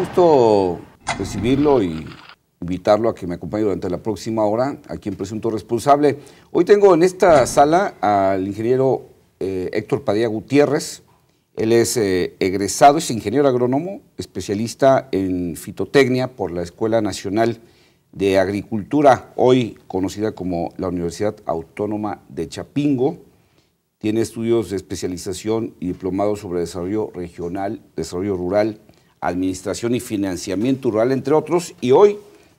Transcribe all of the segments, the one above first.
gusto recibirlo y invitarlo a que me acompañe durante la próxima hora aquí en Presunto Responsable. Hoy tengo en esta sala al ingeniero eh, Héctor Padilla Gutiérrez. Él es eh, egresado, es ingeniero agrónomo, especialista en fitotecnia por la Escuela Nacional de Agricultura, hoy conocida como la Universidad Autónoma de Chapingo. Tiene estudios de especialización y diplomado sobre desarrollo regional, desarrollo rural, Administración y Financiamiento Rural, entre otros, y hoy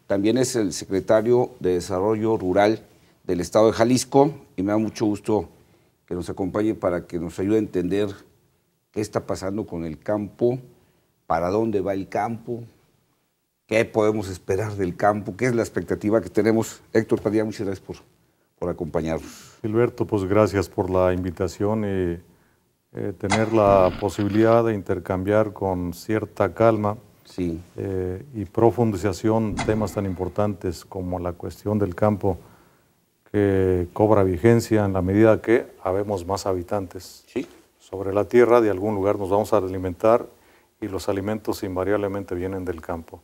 también es el secretario de Desarrollo Rural del Estado de Jalisco, y me da mucho gusto que nos acompañe para que nos ayude a entender qué está pasando con el campo, para dónde va el campo, qué podemos esperar del campo, qué es la expectativa que tenemos. Héctor Padilla, muchas gracias por, por acompañarnos. Gilberto, pues gracias por la invitación. Eh, eh, tener la posibilidad de intercambiar con cierta calma sí. Eh, y profundización temas tan importantes como la cuestión del campo que cobra vigencia en la medida que habemos más habitantes sobre la tierra, de algún lugar nos vamos a alimentar y los alimentos invariablemente vienen del campo.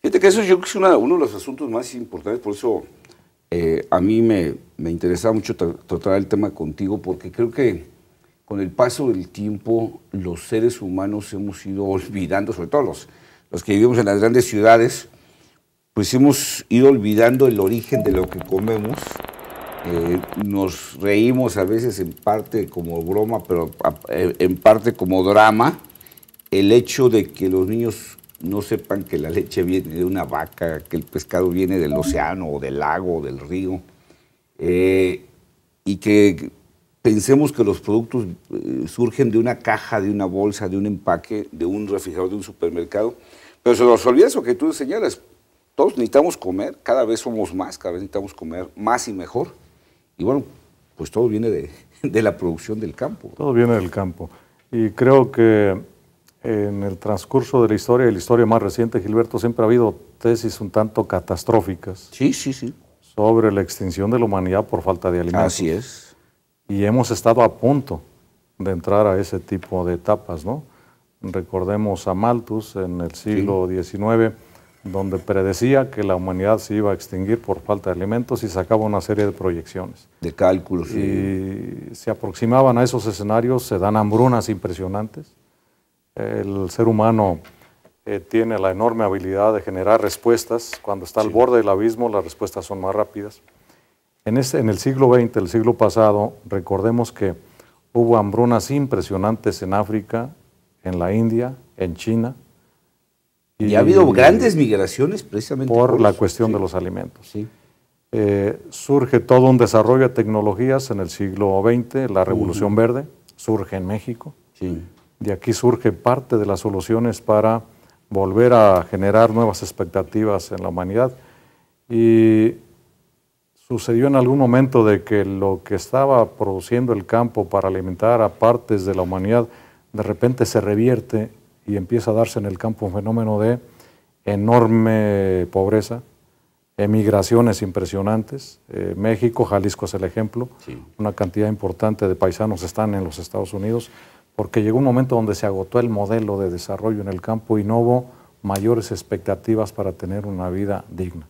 Fíjate que eso yo que es uno de los asuntos más importantes, por eso eh, a mí me, me interesa mucho tratar el tema contigo, porque creo que con el paso del tiempo los seres humanos hemos ido olvidando, sobre todo los, los que vivimos en las grandes ciudades, pues hemos ido olvidando el origen de lo que comemos. Eh, nos reímos a veces en parte como broma, pero eh, en parte como drama, el hecho de que los niños no sepan que la leche viene de una vaca, que el pescado viene del océano o del lago o del río, eh, y que pensemos que los productos eh, surgen de una caja, de una bolsa, de un empaque, de un refrigerador, de un supermercado, pero se nos olvida eso que tú señalas. Todos necesitamos comer, cada vez somos más, cada vez necesitamos comer más y mejor. Y bueno, pues todo viene de, la producción del campo. Todo viene del campo. Y creo que en el transcurso de la historia, de la historia más reciente, Gilberto, siempre ha habido tesis un tanto catastróficas. Sí, sí, sí. Sobre la extinción de la humanidad por falta de alimentos. Así es y hemos estado a punto de entrar a ese tipo de etapas, ¿no? Recordemos a Malthus en el siglo XIX, donde predecía que la humanidad se iba a extinguir por falta de alimentos y sacaba una serie de proyecciones. De cálculos. Y se aproximaban a esos escenarios, se dan hambrunas impresionantes. El ser humano eh, tiene la enorme habilidad de generar respuestas. Cuando está al borde del abismo, las respuestas son más rápidas. En, en el siglo XX, el siglo pasado, recordemos que hubo hambrunas impresionantes en África, en la India, en China. Y, ha habido grandes migraciones precisamente por, la cuestión de los alimentos. Sí. Eh, surge todo un desarrollo de tecnologías en el siglo XX, la Revolución Verde, surge en México. Sí. De aquí surge parte de las soluciones para volver a generar nuevas expectativas en la humanidad. Y Sucedió en algún momento de que lo que estaba produciendo el campo para alimentar a partes de la humanidad, de repente se revierte y empieza a darse en el campo un fenómeno de enorme pobreza, emigraciones impresionantes. Eh, México, Jalisco es el ejemplo. Una cantidad importante de paisanos están en los Estados Unidos porque llegó un momento donde se agotó el modelo de desarrollo en el campo y no hubo mayores expectativas para tener una vida digna.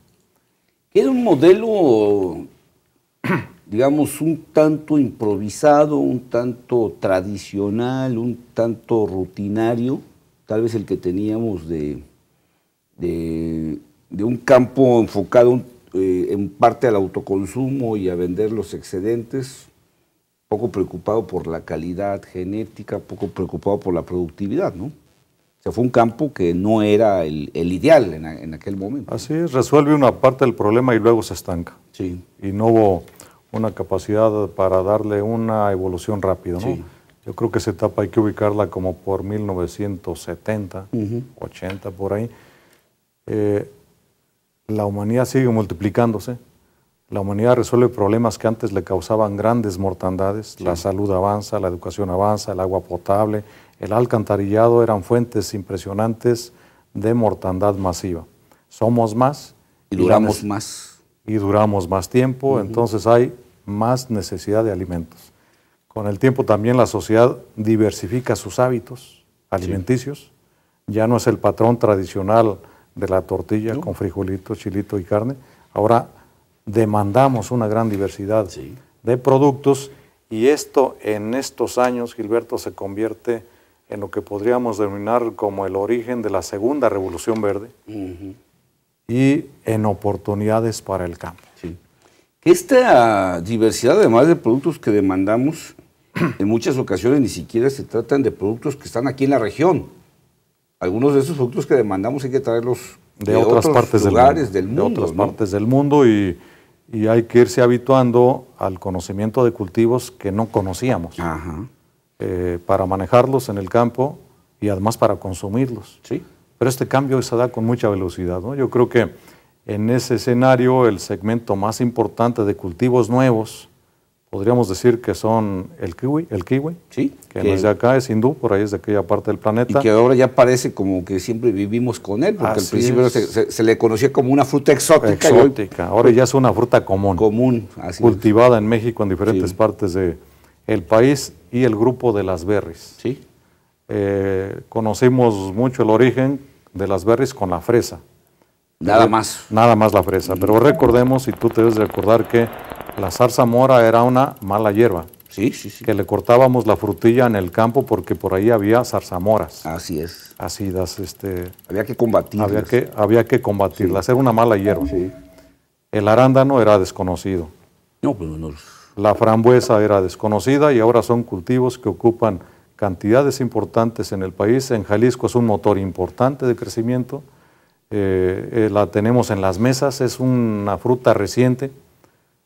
Era un modelo, digamos, un tanto improvisado, un tanto tradicional, un tanto rutinario, tal vez el que teníamos de, de, un campo enfocado eh, en parte al autoconsumo y a vender los excedentes, poco preocupado por la calidad genética, poco preocupado por la productividad, ¿no? O sea, fue un campo que no era el, ideal en, aquel momento. Así es, resuelve una parte del problema y luego se estanca. Sí. Y no hubo una capacidad para darle una evolución rápida, ¿no? Sí. Yo creo que esa etapa hay que ubicarla como por 1970, 80, por ahí. Eh, la humanidad sigue multiplicándose. La humanidad resuelve problemas que antes le causaban grandes mortandades. La salud avanza, la educación avanza, el agua potable, el alcantarillado eran fuentes impresionantes de mortandad masiva. Somos más. Y duramos más. Y duramos más tiempo, entonces hay más necesidad de alimentos. Con el tiempo también la sociedad diversifica sus hábitos alimenticios. Ya no es el patrón tradicional de la tortilla con frijolito, chilito y carne. Ahora demandamos una gran diversidad de productos y esto en estos años, Gilberto, se convierte en lo que podríamos denominar como el origen de la segunda revolución verde y en oportunidades para el campo. Sí. Esta diversidad, además de productos que demandamos, en muchas ocasiones ni siquiera se tratan de productos que están aquí en la región. Algunos de esos productos que demandamos hay que traerlos de, otras otros partes lugares del mundo. de otras partes del mundo y, y hay que irse habituando al conocimiento de cultivos que no conocíamos. Ajá. Eh, para manejarlos en el campo y además para consumirlos. Sí. Pero este cambio se da con mucha velocidad. Yo creo que en ese escenario el segmento más importante de cultivos nuevos, podríamos decir que son el kiwi, el kiwi sí, que, no acá, es hindú, por ahí es de aquella parte del planeta. Y que ahora ya parece como que siempre vivimos con él, porque al principio se, le conocía como una fruta exótica. Exótica, ahora ya es una fruta común. Común, Cultivada en México en diferentes partes de, el País y el grupo de las berries. Sí. Eh, conocimos mucho el origen de las berries con la fresa. Nada más. Nada más la fresa. Pero recordemos, y tú te debes recordar que la zarza mora era una mala hierba. Sí, sí, sí. Que le cortábamos la frutilla en el campo porque por ahí había zarzamoras. Así es. das, este. Había que combatirlas. Había que, había que combatirlas. Era una mala hierba. Sí. El arándano era desconocido. No, pues no. La frambuesa era desconocida y ahora son cultivos que ocupan cantidades importantes en el país. En Jalisco es un motor importante de crecimiento. Eh, eh, la tenemos en las mesas, es una fruta reciente.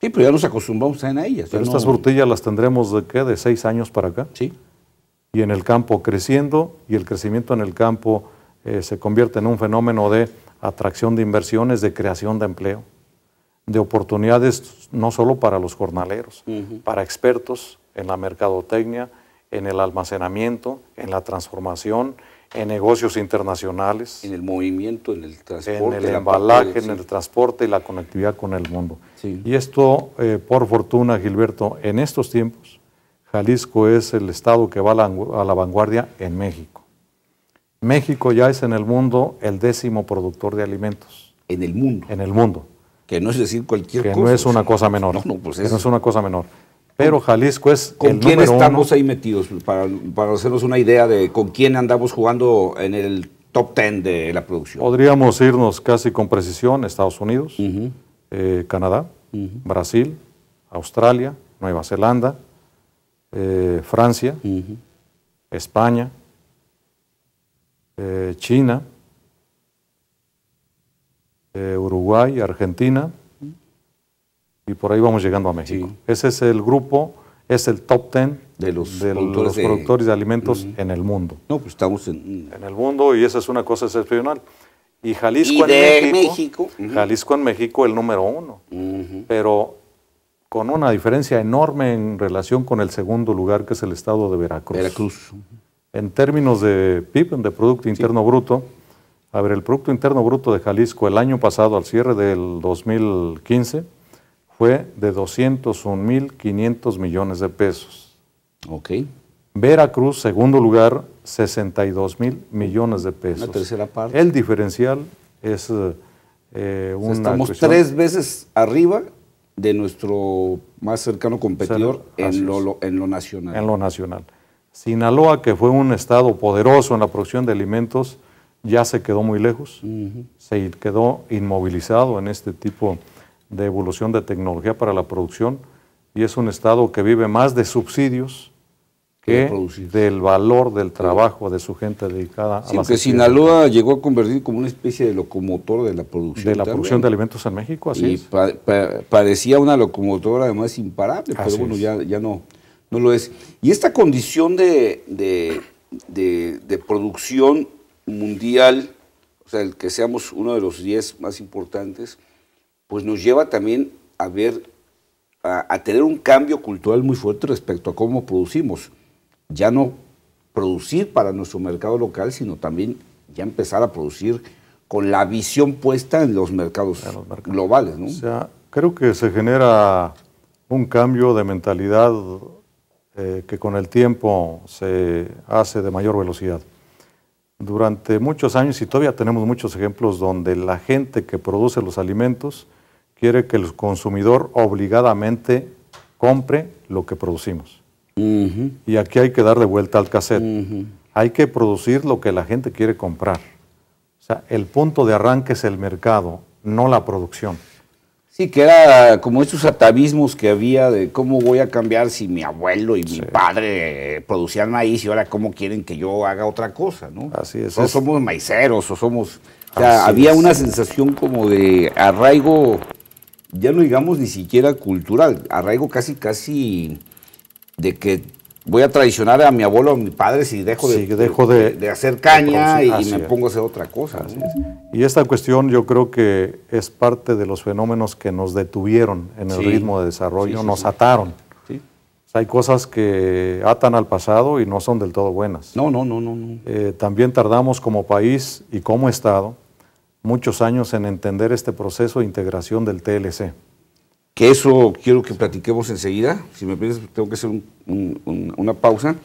Sí, pero ya nos acostumbramos a ellas. Pero estas frutillas las tendremos de qué, de seis años para acá. Sí. Y en el campo creciendo, y el crecimiento en el campo eh, se convierte en un fenómeno de atracción de inversiones, de creación de empleo de oportunidades no solo para los jornaleros, para expertos en la mercadotecnia, en el almacenamiento, en la transformación, en negocios internacionales. En el movimiento, en el transporte. En el embalaje, en el transporte y la conectividad con el mundo. Y esto, eh, por fortuna, Gilberto, en estos tiempos, Jalisco es el estado que va a la, a la vanguardia en México. México ya es en el mundo el décimo productor de alimentos. En el mundo. En el mundo que no es decir cualquier cosa. Que no es una cosa menor. No, no, pues es... es una cosa menor. Pero Jalisco es. ¿Con quién estamos ahí metidos? Para, hacernos una idea de con quién andamos jugando en el top ten de la producción. Podríamos irnos casi con precisión: Estados Unidos, eh, Canadá, Brasil, Australia, Nueva Zelanda, eh, Francia, España, eh, China. Uruguay, Argentina y por ahí vamos llegando a México. Ese es el grupo, es el top ten de los, productores, de, alimentos en el mundo. No, pues estamos en... En el mundo y esa es una cosa excepcional. Y Jalisco en México, Jalisco en México el número uno, pero con una diferencia enorme en relación con el segundo lugar que es el estado de Veracruz. Veracruz. En términos de PIB, de Producto Interno Bruto, a ver, el Producto Interno Bruto de Jalisco el año pasado, al cierre del 2015, fue de mil 201.500 millones de pesos. Ok. Veracruz, segundo lugar, 62 mil millones de pesos. La tercera parte. El diferencial es eh, una. estamos tres veces arriba de nuestro más cercano competidor en en lo nacional. En lo nacional. Sinaloa, que fue un estado poderoso en la producción de alimentos, ya se quedó muy lejos, se quedó inmovilizado en este tipo de evolución de tecnología para la producción y es un Estado que vive más de subsidios que del valor del trabajo de su gente dedicada a la que Sinaloa llegó a convertir como una especie de locomotor de la producción. De la producción de alimentos en México, así es. parecía una locomotora además imparable, pero bueno, ya, ya no, no lo es. Y esta condición de, de, de producción mundial, o sea, el que seamos uno de los 10 más importantes, pues nos lleva también a ver, a, tener un cambio cultural muy fuerte respecto a cómo producimos. Ya no producir para nuestro mercado local, sino también ya empezar a producir con la visión puesta en los mercados, globales. O sea, creo que se genera un cambio de mentalidad eh, que con el tiempo se hace de mayor velocidad durante muchos años y todavía tenemos muchos ejemplos donde la gente que produce los alimentos quiere que el consumidor obligadamente compre lo que producimos. Y aquí hay que dar de vuelta al cassette. Hay que producir lo que la gente quiere comprar. O sea, el punto de arranque es el mercado, no la producción. Sí, que era como estos atavismos que había de cómo voy a cambiar si mi abuelo y mi padre eh, producían maíz y ahora cómo quieren que yo haga otra cosa, ¿no? Así es. O somos maiceros, o somos... O sea, había una sensación como de arraigo, ya no digamos ni siquiera cultural, arraigo casi, casi de que voy a traicionar a mi abuelo, a mi padre si dejo, de, hacer caña y, me pongo a hacer otra cosa. Y esta cuestión yo creo que es parte de los fenómenos que nos detuvieron en el ritmo de desarrollo, nos ataron. hay cosas que atan al pasado y no son del todo buenas. No, no, no, no. Eh, también tardamos como país y como Estado muchos años en entender este proceso de integración del TLC que eso quiero que platiquemos enseguida. Si me pides, tengo que hacer una pausa.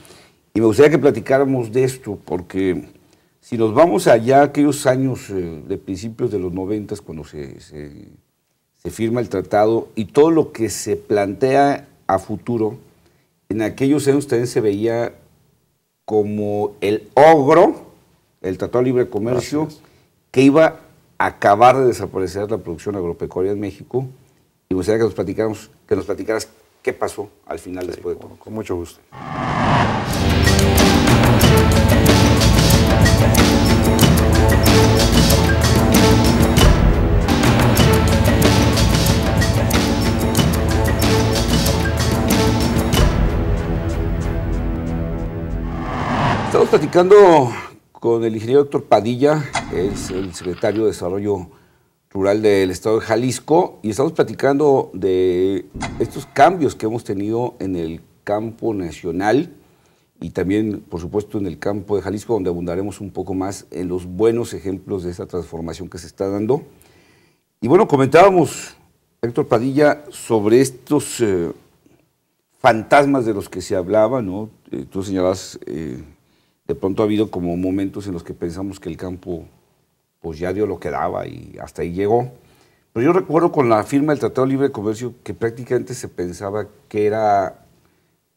Y me gustaría que platicáramos de esto, porque si nos vamos allá a aquellos años eh, de principios de los noventas, cuando se, firma el tratado y todo lo que se plantea a futuro, en aquellos años también se veía como el ogro, el Tratado de Libre Comercio, que iba a acabar de desaparecer la producción agropecuaria en México y gustaría que nos, que nos platicaras qué pasó al final después de Con mucho gusto. Estamos platicando con el ingeniero doctor Padilla, es el secretario de Desarrollo Rural del Estado de Jalisco y estamos platicando de estos cambios que hemos tenido en el campo nacional y también, por supuesto, en el campo de Jalisco, donde abundaremos un poco más en los buenos ejemplos de esta transformación que se está dando. Y bueno, comentábamos, Héctor Padilla, sobre estos eh, fantasmas de los que se hablaba, ¿no? Eh, tú señalas, eh, de pronto ha habido como momentos en los que pensamos que el campo pues ya dio lo que daba y hasta ahí llegó. Pero yo recuerdo con la firma del Tratado Libre de Comercio que prácticamente se pensaba que era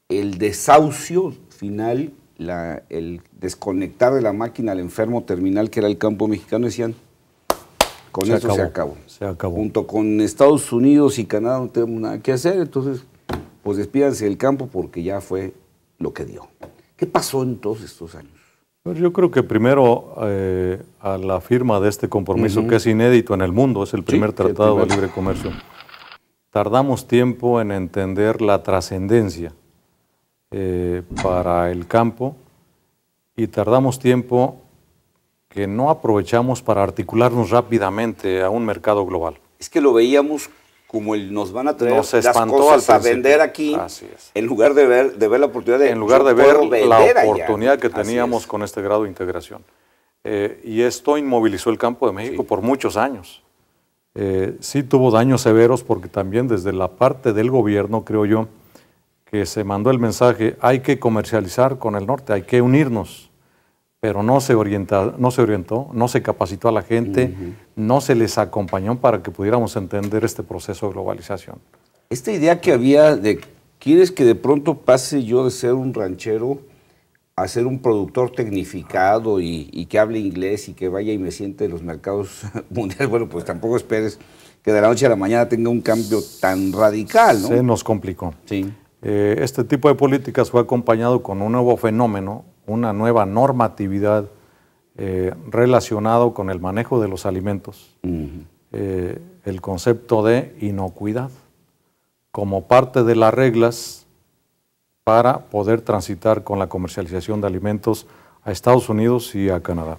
el desahucio final, el desconectar de la máquina al enfermo terminal que era el campo mexicano, decían, con eso se acabó. Se acabó. Junto con Estados Unidos y Canadá no tenemos nada que hacer, entonces pues despídanse del campo porque ya fue lo que dio. ¿Qué pasó en todos estos años? Yo creo que primero eh, a la firma de este compromiso que es inédito en el mundo, es el primer tratado de libre comercio. Tardamos tiempo en entender la trascendencia eh, para el campo y tardamos tiempo que no aprovechamos para articularnos rápidamente a un mercado global. Es que lo veíamos como nos van a traer las cosas a vender aquí, en lugar de ver, de ver la oportunidad de En lugar de ver la oportunidad que teníamos con este grado de integración. Eh, y esto inmovilizó el campo de México por muchos años. Eh, sí tuvo daños severos porque también desde la parte del gobierno, creo yo, que se mandó el mensaje, hay que comercializar con el norte, hay que unirnos pero no se, orienta, no se orientó, no se capacitó a la gente, no se les acompañó para que pudiéramos entender este proceso de globalización. Esta idea que había de, ¿quieres que de pronto pase yo de ser un ranchero a ser un productor tecnificado y, que hable inglés y que vaya y me siente en los mercados mundiales? Bueno, pues tampoco esperes que de la noche a la mañana tenga un cambio tan radical, Se nos complicó. Sí. Eh, este tipo de políticas fue acompañado con un nuevo fenómeno una nueva normatividad relacionada eh, relacionado con el manejo de los alimentos, eh, el concepto de inocuidad, como parte de las reglas para poder transitar con la comercialización de alimentos a Estados Unidos y a Canadá.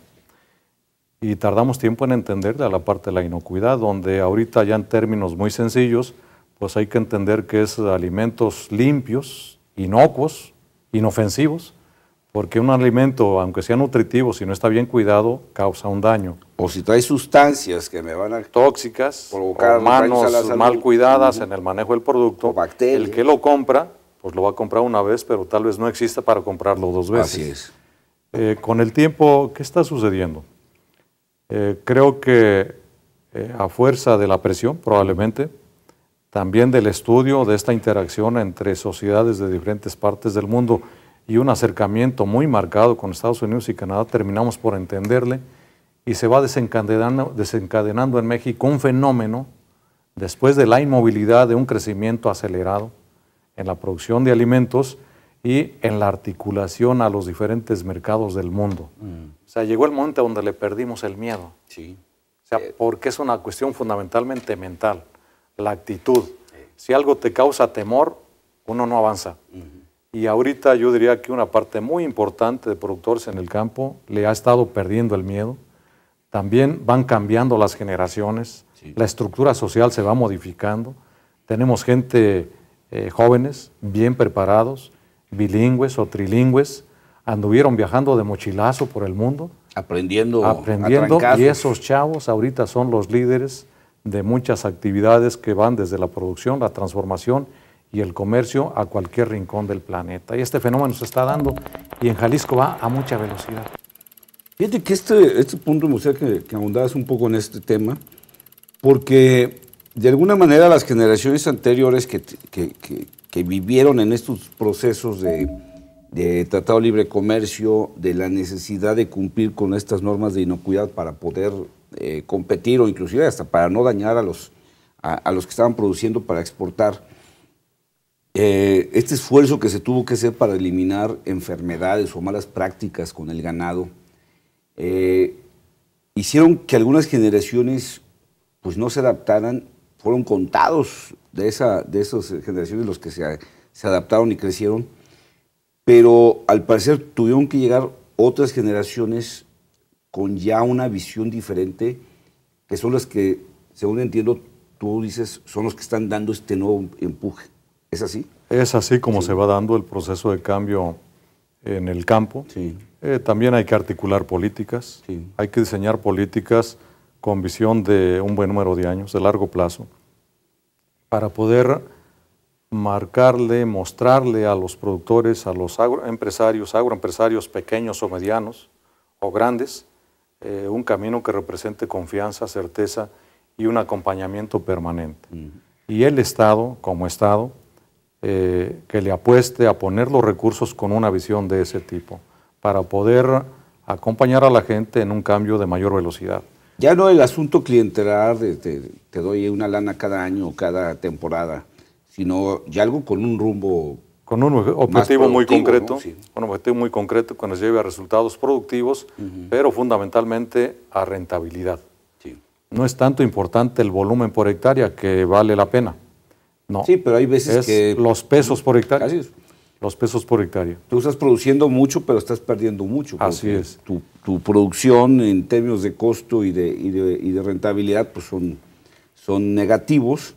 Y tardamos tiempo en entender la parte de la inocuidad, donde ahorita ya en términos muy sencillos, pues hay que entender que es alimentos limpios, inocuos, inofensivos, porque un alimento, aunque sea nutritivo, si no está bien cuidado, causa un daño. O si trae sustancias que me van a tóxicas, provocar manos mal cuidadas en el manejo del producto, el que lo compra, pues lo va a comprar una vez, pero tal vez no exista para comprarlo dos veces. Así es. Eh, con el tiempo, ¿qué está sucediendo? Eh, creo que eh, a fuerza de la presión, probablemente, también del estudio de esta interacción entre sociedades de diferentes partes del mundo, y un acercamiento muy marcado con Estados Unidos y Canadá, terminamos por entenderle y se va desencadenando, en México un fenómeno después de la inmovilidad de un crecimiento acelerado en la producción de alimentos y en la articulación a los diferentes mercados del mundo. Mm. O sea, llegó el momento donde le perdimos el miedo. Sí. O sea, eh. porque es una cuestión fundamentalmente mental, la actitud. Eh. Si algo te causa temor, uno no avanza. Y ahorita yo diría que una parte muy importante de productores en el campo le ha estado perdiendo el miedo. También van cambiando las generaciones, la estructura social se va modificando. Tenemos gente eh, jóvenes, bien preparados, bilingües o trilingües, anduvieron viajando de mochilazo por el mundo. Aprendiendo. Aprendiendo. y esos chavos ahorita son los líderes de muchas actividades que van desde la producción, la transformación y el comercio a cualquier rincón del planeta. Y este fenómeno se está dando y en Jalisco va a mucha velocidad. Fíjate que este, este punto me gustaría que, que un poco en este tema, porque de alguna manera las generaciones anteriores que, vivieron en estos procesos de, Tratado Libre Comercio, de la necesidad de cumplir con estas normas de inocuidad para poder eh, competir o inclusive hasta para no dañar a los, a los que estaban produciendo para exportar, eh, este esfuerzo que se tuvo que hacer para eliminar enfermedades o malas prácticas con el ganado, eh, hicieron que algunas generaciones pues no se adaptaran, fueron contados de, esa, de esas generaciones los que se, se adaptaron y crecieron, pero al parecer tuvieron que llegar otras generaciones con ya una visión diferente, que son las que, según entiendo, tú dices, son los que están dando este nuevo empuje. ¿Es así? Es así como se va dando el proceso de cambio en el campo. Eh, también hay que articular políticas, hay que diseñar políticas con visión de un buen número de años, de largo plazo, para poder marcarle, mostrarle a los productores, a los agroempresarios, agroempresarios pequeños o medianos o grandes, eh, un camino que represente confianza, certeza y un acompañamiento permanente. Mm. Y el Estado, como Estado, eh, que le apueste a poner los recursos con una visión de ese tipo, para poder acompañar a la gente en un cambio de mayor velocidad. Ya no el asunto clientelar, te, doy una lana cada año o cada temporada, sino ya algo con un rumbo. Con un objetivo muy concreto, bueno un objetivo muy concreto que nos lleve a resultados productivos, pero fundamentalmente a rentabilidad. No es tanto importante el volumen por hectárea que vale la pena Sí, pero hay veces que... Los pesos por hectárea. es. Los pesos por hectárea. Tú estás produciendo mucho, pero estás perdiendo mucho. Así es. Tu, producción en términos de costo y de, de, rentabilidad pues son, son negativos.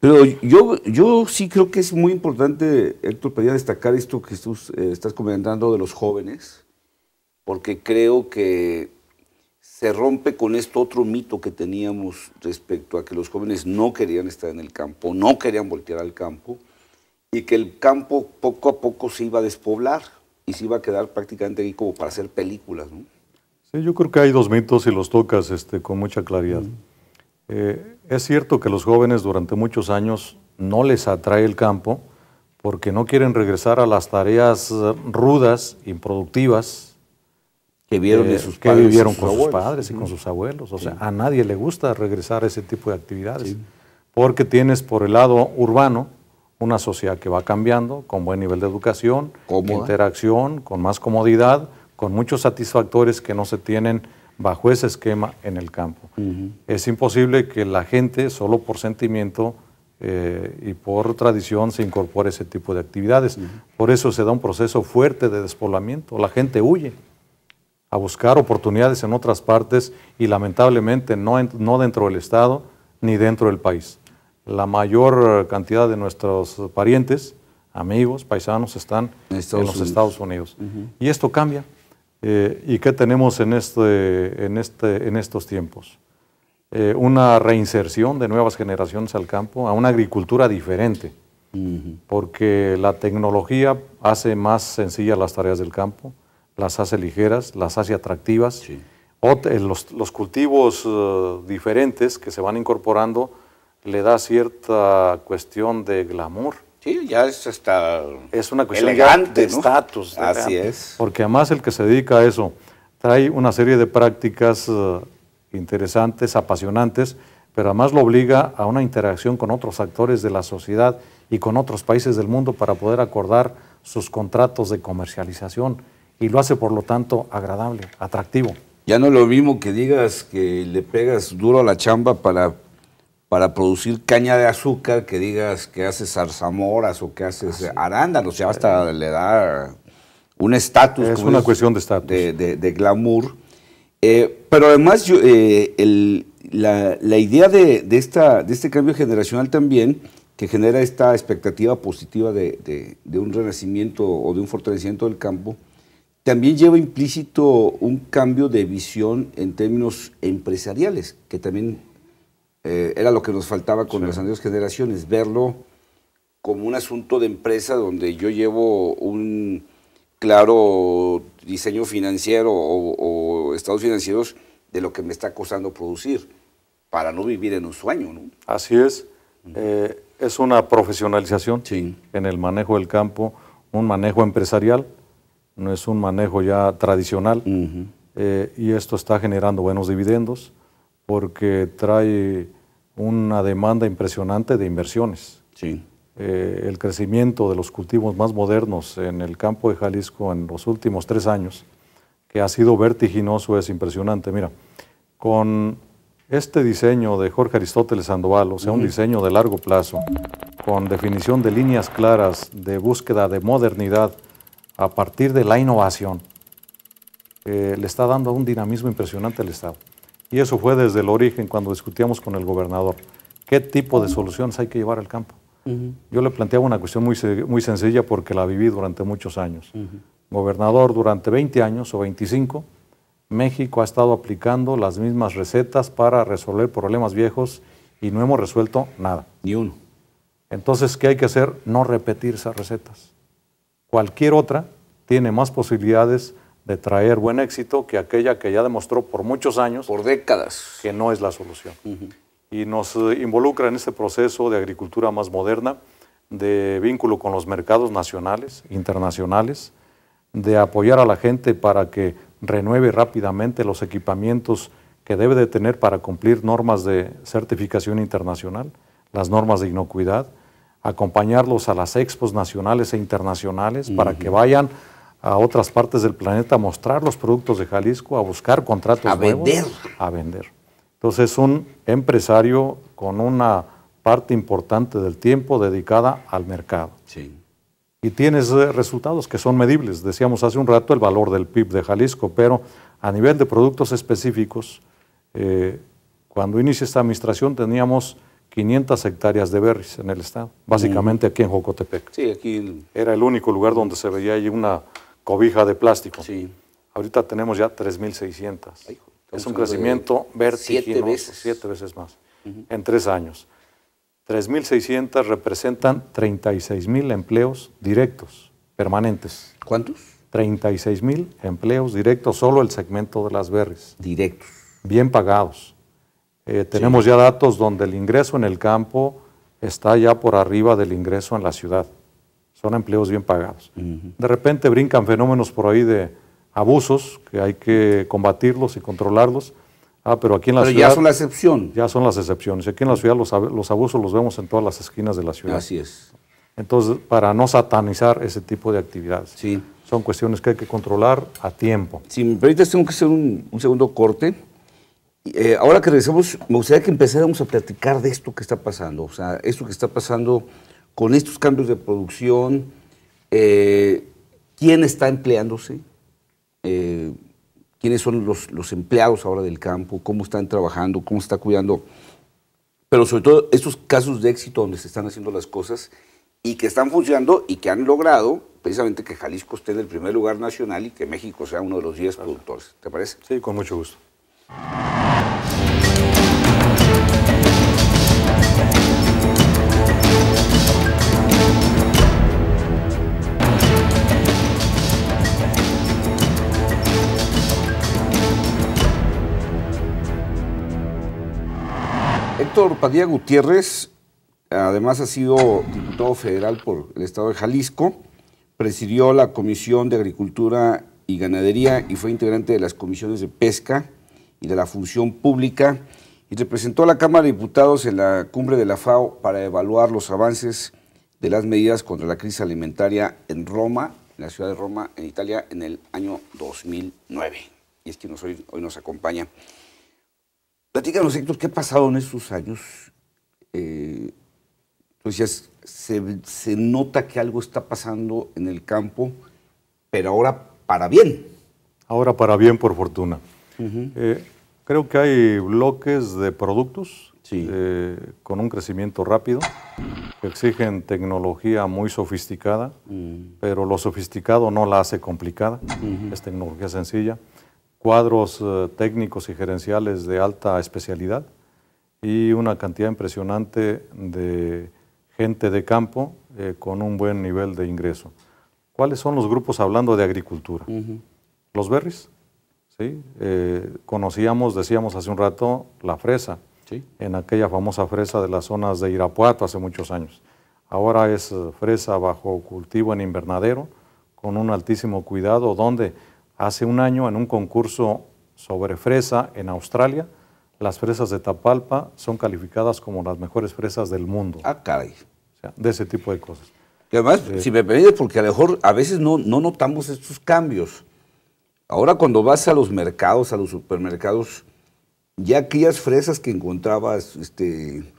Pero yo, yo sí creo que es muy importante, Héctor, pedir destacar esto que tú eh, estás comentando de los jóvenes, porque creo que se rompe con esto otro mito que teníamos respecto a que los jóvenes no querían estar en el campo, no querían voltear al campo y que el campo poco a poco se iba a despoblar y se iba a quedar prácticamente ahí como para hacer películas. ¿no? Sí, yo creo que hay dos mitos y los tocas este, con mucha claridad. Eh, es cierto que los jóvenes durante muchos años no les atrae el campo porque no quieren regresar a las tareas eh, rudas, improductivas, que eh, vivieron, de sus padres, con sus padres y con sus abuelos. O sea, a nadie le gusta regresar a ese tipo de actividades, porque tienes por el lado urbano una sociedad que va cambiando, con buen nivel de educación, con interacción, con más comodidad, con muchos satisfactores que no se tienen bajo ese esquema en el campo. Es imposible que la gente, solo por sentimiento eh, y por tradición, se incorpore a ese tipo de actividades. Por eso se da un proceso fuerte de despoblamiento. La gente huye a buscar oportunidades en otras partes y lamentablemente no, dentro del Estado ni dentro del país. La mayor cantidad de nuestros parientes, amigos, paisanos están en los Estados Unidos. Y esto cambia. Eh, ¿Y qué tenemos en, este, este, estos tiempos? Eh, una reinserción de nuevas generaciones al campo, a una agricultura diferente, porque la tecnología hace más sencillas las tareas del campo, las hace ligeras, las hace atractivas. Los, cultivos eh, diferentes que se van incorporando le da cierta cuestión de glamour. Sí, ya es es una cuestión elegante, de estatus. Así es. Porque además el que se dedica a eso trae una serie de prácticas eh, interesantes, apasionantes, pero además lo obliga a una interacción con otros actores de la sociedad y con otros países del mundo para poder acordar sus contratos de comercialización y lo hace por lo tanto agradable, atractivo. Ya no es lo mismo que digas que le pegas duro a la chamba para, para producir caña de azúcar, que digas que haces zarzamoras o que haces arándanos, ya sea, hasta le da un estatus. Es una cuestión de estatus. De, glamour. Eh, pero además yo, eh, la, idea de, esta, de este cambio generacional también, que genera esta expectativa positiva de, un renacimiento o de un fortalecimiento del campo, también lleva implícito un cambio de visión en términos empresariales, que también eh, era lo que nos faltaba con las anteriores generaciones, verlo como un asunto de empresa donde yo llevo un claro diseño financiero o, estados financieros de lo que me está costando producir, para no vivir en un sueño. ¿no? Así es, eh, es una profesionalización en el manejo del campo, un manejo empresarial no es un manejo ya tradicional eh, y esto está generando buenos dividendos porque trae una demanda impresionante de inversiones. Eh, el crecimiento de los cultivos más modernos en el campo de Jalisco en los últimos tres años, que ha sido vertiginoso, es impresionante. Mira, con este diseño de Jorge Aristóteles Sandoval, o sea, un diseño de largo plazo, con definición de líneas claras de búsqueda de modernidad a partir de la innovación, eh, le está dando un dinamismo impresionante al Estado. Y eso fue desde el origen cuando discutíamos con el gobernador qué tipo de soluciones hay que llevar al campo. Yo le planteaba una cuestión muy, muy sencilla porque la viví durante muchos años. Gobernador, durante 20 años o 25, México ha estado aplicando las mismas recetas para resolver problemas viejos y no hemos resuelto nada. Ni uno. Entonces, ¿qué hay que hacer? No repetir esas recetas cualquier otra tiene más posibilidades de traer buen éxito que aquella que ya demostró por muchos años. Por décadas. Que no es la solución. Y nos eh, involucra en este proceso de agricultura más moderna, de vínculo con los mercados nacionales, internacionales, de apoyar a la gente para que renueve rápidamente los equipamientos que debe de tener para cumplir normas de certificación internacional, las normas de inocuidad, acompañarlos a las expos nacionales e internacionales para que vayan a otras partes del planeta a mostrar los productos de Jalisco, a buscar contratos a vender. a vender. Entonces, un empresario con una parte importante del tiempo dedicada al mercado. Sí. Y tienes eh, resultados que son medibles. Decíamos hace un rato el valor del PIB de Jalisco, pero a nivel de productos específicos, eh, cuando inicia esta administración teníamos 500 hectáreas de berries en el estado, básicamente aquí en Jocotepec. Sí, aquí. Era el único lugar donde se veía ahí una cobija de plástico. Sí. Ahorita tenemos ya 3.600. Es un crecimiento eh, vertiginoso. Siete veces. veces más. En tres años. 3.600 representan 36.000 empleos directos, permanentes. ¿Cuántos? 36.000 empleos directos, solo el segmento de las berries. Directos. Bien pagados. Eh, tenemos ya datos donde el ingreso en el campo está ya por arriba del ingreso en la ciudad. Son empleos bien pagados. De repente brincan fenómenos por ahí de abusos que hay que combatirlos y controlarlos. Ah, pero aquí en la pero ya son la excepción. Ya son las excepciones. Aquí en la ciudad los, abusos los vemos en todas las esquinas de la ciudad. Así es. Entonces, para no satanizar ese tipo de actividades. Sí. Son cuestiones que hay que controlar a tiempo. Si me permites, tengo que hacer un, un segundo corte. Eh, ahora que regresamos, me gustaría que empezáramos a platicar de esto que está pasando, o sea, esto que está pasando con estos cambios de producción, eh, quién está empleándose, eh, quiénes son los, los, empleados ahora del campo, cómo están trabajando, cómo se está cuidando, pero sobre todo estos casos de éxito donde se están haciendo las cosas y que están funcionando y que han logrado precisamente que Jalisco esté en el primer lugar nacional y que México sea uno de los 10 productores. ¿Te parece? Sí, con mucho gusto. Héctor Padilla Gutiérrez, además ha sido diputado federal por el estado de Jalisco, presidió la Comisión de Agricultura y Ganadería y fue integrante de las comisiones de Pesca, de la Función Pública y representó a la Cámara de Diputados en la cumbre de la FAO para evaluar los avances de las medidas contra la crisis alimentaria en Roma, en la ciudad de Roma, en Italia, en el año 2009. Y es que nos hoy, nos acompaña. Platícanos, Héctor, ¿qué ha pasado en estos años? Eh, entonces, se, nota que algo está pasando en el campo, pero ahora para bien. Ahora para bien, por fortuna. Creo que hay bloques de productos eh, con un crecimiento rápido, que exigen tecnología muy sofisticada, mm. pero lo sofisticado no la hace complicada, es tecnología sencilla, cuadros eh, técnicos y gerenciales de alta especialidad y una cantidad impresionante de gente de campo eh, con un buen nivel de ingreso. ¿Cuáles son los grupos hablando de agricultura? Los berries ¿sí? Eh, conocíamos, decíamos hace un rato, la fresa, ¿Sí? en aquella famosa fresa de las zonas de Irapuato hace muchos años. Ahora es eh, fresa bajo cultivo en invernadero, con un altísimo cuidado, donde hace un año en un concurso sobre fresa en Australia, las fresas de Tapalpa son calificadas como las mejores fresas del mundo. Ah, caray. O sea, de ese tipo de cosas. Y además, eh, si me permite, porque a lo mejor a veces no, no notamos estos cambios. Ahora cuando vas a los mercados, a los supermercados, ya aquellas fresas que encontrabas, este,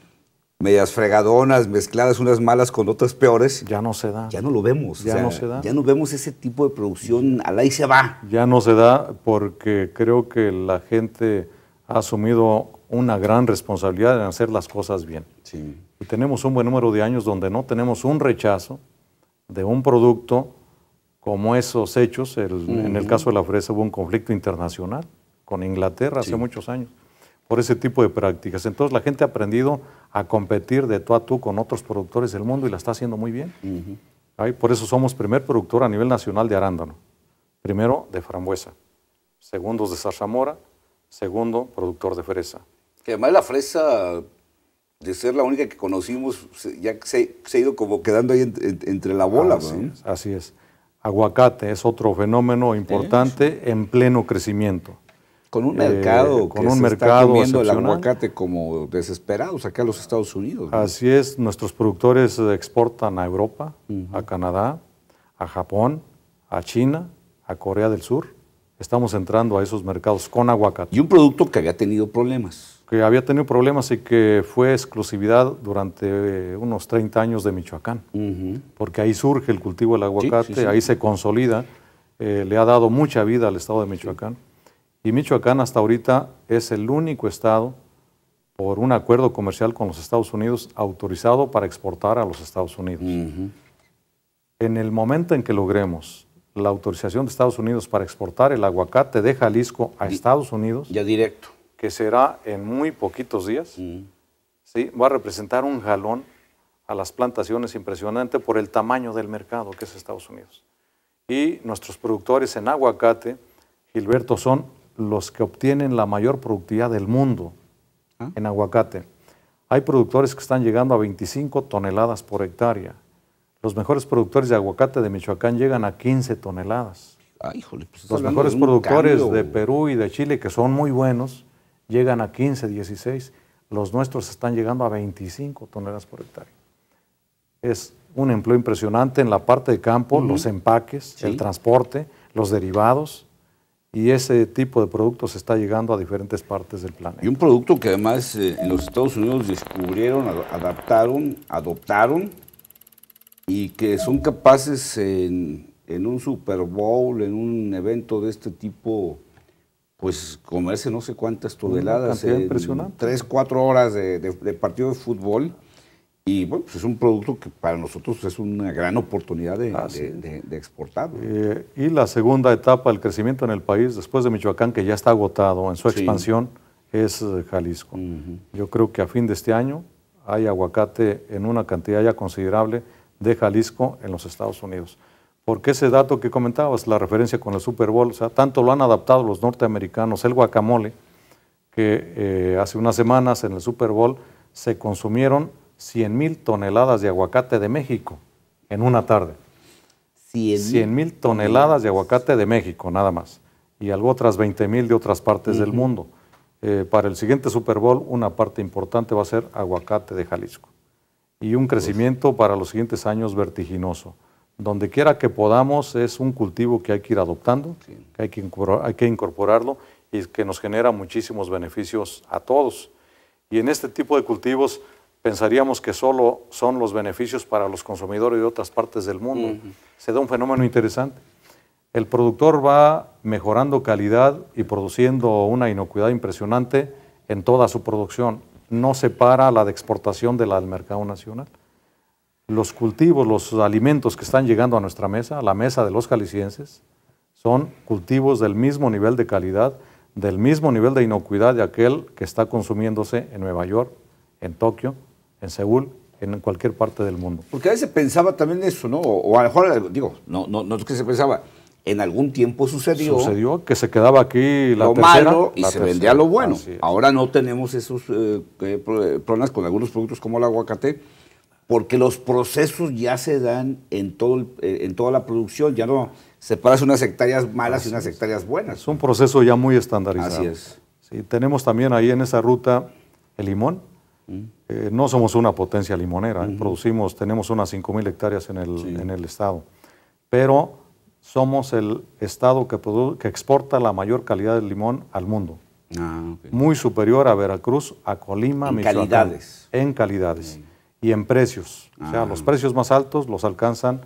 medias fregadonas, mezcladas unas malas con otras peores. Ya no se da. Ya no lo vemos. Ya no se da. Ya no vemos ese tipo de producción, al y se va. Ya no se da porque creo que la gente ha asumido una gran responsabilidad en hacer las cosas bien. Sí. Y tenemos un buen número de años donde no tenemos un rechazo de un producto como esos hechos, en el caso de la fresa hubo un conflicto internacional con Inglaterra hace muchos años por ese tipo de prácticas. Entonces la gente ha aprendido a competir de tú a tú con otros productores del mundo y la está haciendo muy bien. por eso somos primer productor a nivel nacional de arándano. Primero de frambuesa, segundo de zarzamora, segundo productor de fresa. Que además la fresa, de ser la única que conocimos, ya se, ha ido como quedando ahí entre la bola. así es aguacate es otro fenómeno importante en pleno crecimiento. Con un eh, mercado con un mercado está el aguacate como desesperados acá en los Estados Unidos. Así es, nuestros productores exportan a Europa, a Canadá, a Japón, a China, a Corea del Sur. Estamos entrando a esos mercados con aguacate. Y un producto que había tenido problemas que había tenido problemas y que fue exclusividad durante eh, unos 30 años de Michoacán, porque ahí surge el cultivo del aguacate, ahí se consolida, eh, le ha dado mucha vida al estado de Michoacán. Y Michoacán hasta ahorita es el único estado, por un acuerdo comercial con los Estados Unidos, autorizado para exportar a los Estados Unidos. En el momento en que logremos la autorización de Estados Unidos para exportar el aguacate de Jalisco a Estados Unidos. Ya directo que será en muy poquitos días, va a representar un jalón a las plantaciones impresionante por el tamaño del mercado que es Estados Unidos. Y nuestros productores en aguacate, Gilberto, son los que obtienen la mayor productividad del mundo ah. en aguacate. Hay productores que están llegando a 25 toneladas por hectárea. Los mejores productores de aguacate de Michoacán llegan a 15 toneladas. Ah, pues, los mejores productores de Perú y de Chile, que son muy buenos, llegan a 15, 16, los nuestros están llegando a 25 toneladas por hectárea. Es un empleo impresionante en la parte de campo, los empaques, el transporte, los derivados, y ese tipo de productos está llegando a diferentes partes del planeta. Y un producto que además eh, en los Estados Unidos descubrieron, adaptaron, adoptaron, y que son capaces en un Super Bowl, en un evento de este tipo, pues comerse no sé cuántas toneladas. impresionante. Tres, cuatro horas de, partido de fútbol. Y bueno, pues es un producto que para nosotros es una gran oportunidad de, exportar. Eh, y la segunda etapa, del crecimiento en el país, después de Michoacán, que ya está agotado en su expansión, es eh, Jalisco. Yo creo que a fin de este año hay aguacate en una cantidad ya considerable de Jalisco en los Estados Unidos. Porque ese dato que comentabas, la referencia con el Super Bowl, o sea, tanto lo han adaptado los norteamericanos, el guacamole, que eh, hace unas semanas en el Super Bowl se consumieron 100 mil toneladas de aguacate de México en una tarde. 100 mil toneladas de aguacate de México, nada más. Y algo otras 20 mil de otras partes del mundo. Eh, para el siguiente Super Bowl, una parte importante va a ser aguacate de Jalisco. Y un crecimiento para los siguientes años vertiginoso donde quiera que podamos, es un cultivo que hay que ir adoptando, que hay que, incorporarlo y que nos genera muchísimos beneficios a todos. Y en este tipo de cultivos pensaríamos que solo son los beneficios para los consumidores de otras partes del mundo. Se da un fenómeno interesante. El productor va mejorando calidad y produciendo una inocuidad impresionante en toda su producción. No separa la de exportación de la del mercado nacional los cultivos, los alimentos que están llegando a nuestra mesa, a la mesa de los jaliscienses, son cultivos del mismo nivel de calidad, del mismo nivel de inocuidad de aquel que está consumiéndose en Nueva York, en Tokio, en Seúl, en cualquier parte del mundo. Porque a veces pensaba también eso, ¿no? O a lo mejor, digo, no, no, no es que se pensaba, en algún tiempo sucedió. Sucedió que se quedaba aquí la lo malo y se vendía lo bueno. Ahora no tenemos esos eh, eh, problemas con algunos productos como el aguacate porque los procesos ya se dan en, todo eh, en toda la producción, ya no separas unas hectáreas malas y unas hectáreas buenas. Es un proceso ya muy estandarizado. Así es. Sí, tenemos también ahí en esa ruta el limón. Mm. Eh, no somos una potencia limonera, producimos, tenemos unas 5.000 hectáreas en el, estado, pero somos el estado que, que exporta la mayor calidad de limón al mundo. Ah, muy superior a Veracruz, a Colima, en calidades. En calidades y en precios. O sea, ah. los precios más altos los alcanzan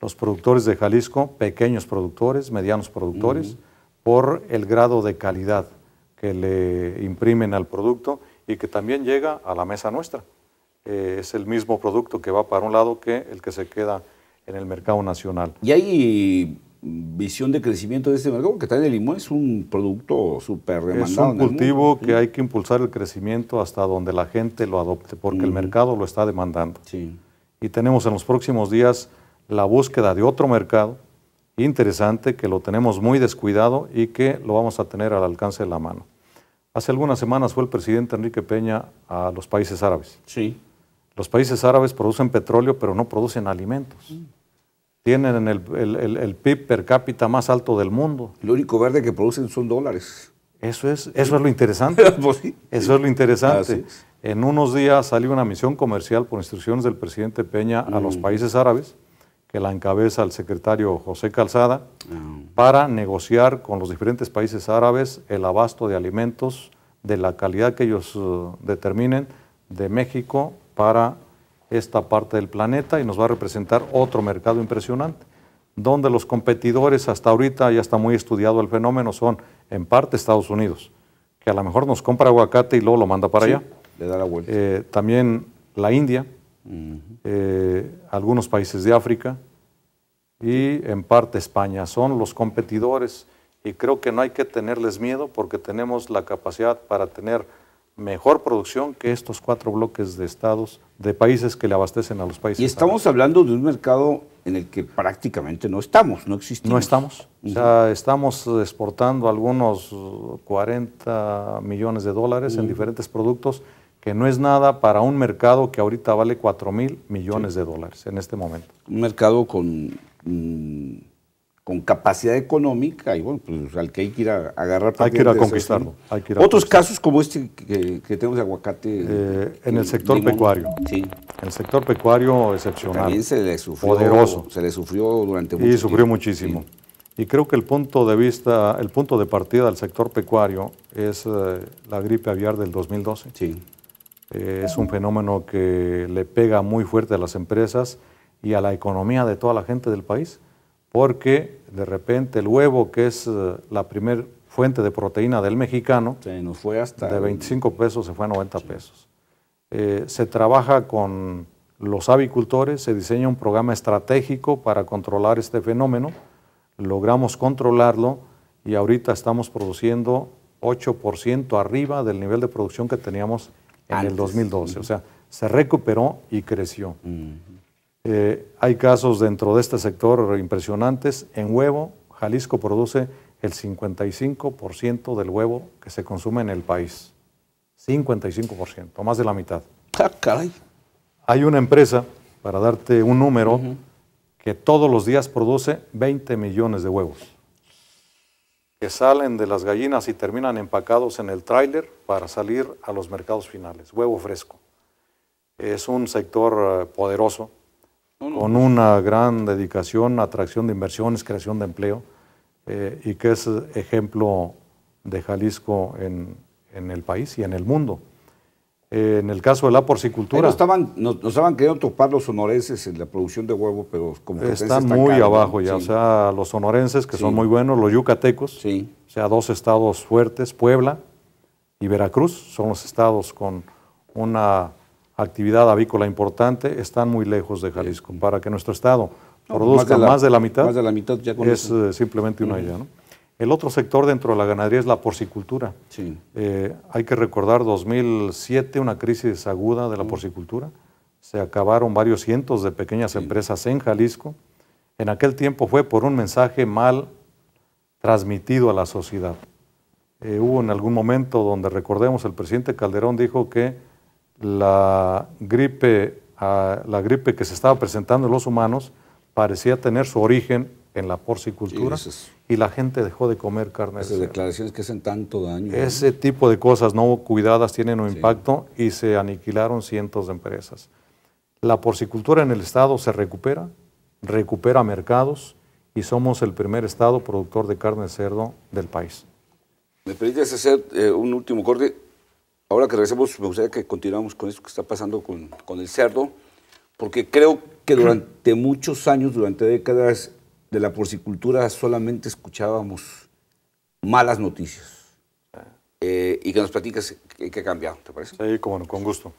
los productores de Jalisco, pequeños productores, medianos productores, por el grado de calidad que le imprimen al producto y que también llega a la mesa nuestra. Eh, es el mismo producto que va para un lado que el que se queda en el mercado nacional. ¿Y hay visión de crecimiento de este mercado, porque también el limón es un producto súper demandado. Es un cultivo que hay que impulsar el crecimiento hasta donde la gente lo adopte, porque el mercado lo está demandando. Sí. Y tenemos en los próximos días la búsqueda de otro mercado interesante que lo tenemos muy descuidado y que lo vamos a tener al alcance de la mano. Hace algunas semanas fue el presidente Enrique Peña a los países árabes. Sí. Los países árabes producen petróleo, pero no producen alimentos. Mm tienen el, PIB per cápita más alto del mundo. Lo único verde que producen son dólares. Eso es, eso es lo interesante. Pues eso es lo interesante. En unos días salió una misión comercial por instrucciones del presidente Peña a los mm. países árabes, que la encabeza el secretario José Calzada, ah. para negociar con los diferentes países árabes el abasto de alimentos de la calidad que ellos uh, determinen de México para esta parte del planeta y nos va a representar otro mercado impresionante, donde los competidores hasta ahorita ya está muy estudiado el fenómeno, son en parte Estados Unidos, que a lo mejor nos compra aguacate y luego lo manda para allá. Eh, también la India, eh, algunos países de África y en parte España. Son los competidores y creo que no hay que tenerles miedo porque tenemos la capacidad para tener mejor producción que estos cuatro bloques de estados, de países que le abastecen a los países. Y estamos hablando de un mercado en el que prácticamente no estamos, no existimos. No estamos. O sea, estamos exportando algunos 40 millones de dólares en diferentes productos, que no es nada para un mercado que ahorita vale 4 mil millones de dólares en este momento. Un mercado con mm, con capacidad económica y bueno, pues al que hay que ir a agarrar. Hay que ir a conquistarlo. Otros casos como este que, tenemos de aguacate. Eh, en el sector pecuario. Sí. el sector pecuario excepcional. También se le sufrió. Poderoso. Se le sufrió durante mucho tiempo. Y sufrió muchísimo. Y creo que el punto de vista, el punto de partida del sector pecuario es eh, la gripe aviar del 2012. Sí. Eh, es un fenómeno que le pega muy fuerte a las empresas y a la economía de toda la gente del país porque de repente el huevo, que es eh, la primera fuente de proteína del mexicano, nos fue hasta de 25 pesos se fue a 90 pesos. Eh, se trabaja con los avicultores, se diseña un programa estratégico para controlar este fenómeno, logramos controlarlo y ahorita estamos produciendo 8% arriba del nivel de producción que teníamos en el 2012. O sea, se recuperó y creció. Eh, hay casos dentro de este sector impresionantes. En huevo, Jalisco produce el 55% del huevo que se consume en el país. 55%, más de la mitad. Ah, hay una empresa, para darte un número, que todos los días produce 20 millones de huevos que salen de las gallinas y terminan empacados en el tráiler para salir a los mercados finales. Huevo fresco. Es un sector eh, poderoso con una gran dedicación, atracción de inversiones, creación de empleo, eh, y que es ejemplo de Jalisco en, el país y en el mundo. Eh, en el caso de la porcicultura. estaban, nos, estaban queriendo topar los sonorenses en la producción de huevo, pero como están, muy abajo ya. O sea, los sonorenses, que son muy buenos, los yucatecos, sí. o sea, dos estados fuertes, Puebla y Veracruz, son los estados con una actividad avícola importante están muy lejos de Jalisco. Para que nuestro Estado produzca más de, la, mitad, de la mitad es eh, simplemente una uh El otro sector dentro de la ganadería es la porcicultura. Eh, hay que recordar 2007, una crisis aguda de la porcicultura. Se acabaron varios cientos de pequeñas empresas en Jalisco. En aquel tiempo fue por un mensaje mal transmitido a la sociedad. Eh, hubo en algún momento donde, recordemos, el presidente Calderón dijo que la gripe, ah, la gripe que se estaba presentando en los humanos parecía tener su origen en la porcicultura y la gente dejó de comer carne. Esas de declaraciones que hacen tanto daño. Ese tipo de cosas no cuidadas tienen un impacto y se aniquilaron cientos de empresas. La porcicultura en el Estado se recupera, recupera mercados y somos el primer Estado productor de carne de cerdo del país. ¿Me permites hacer eh, un último corte? Ahora que regresemos, me gustaría que continuamos con esto que está pasando con, el cerdo, porque creo que durante muchos años, durante décadas, de la porcicultura solamente escuchábamos malas noticias. Ah. Eh, y que nos platicas qué ha cambiado, ¿te parece? Sí, como con gusto.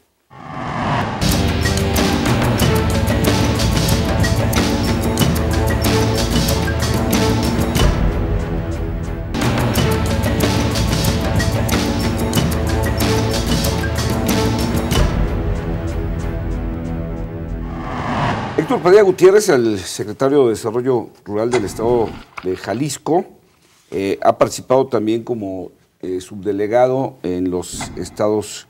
Doctor Padilla Gutiérrez, el secretario de Desarrollo Rural del Estado de Jalisco, eh, ha participado también como eh, subdelegado en los estados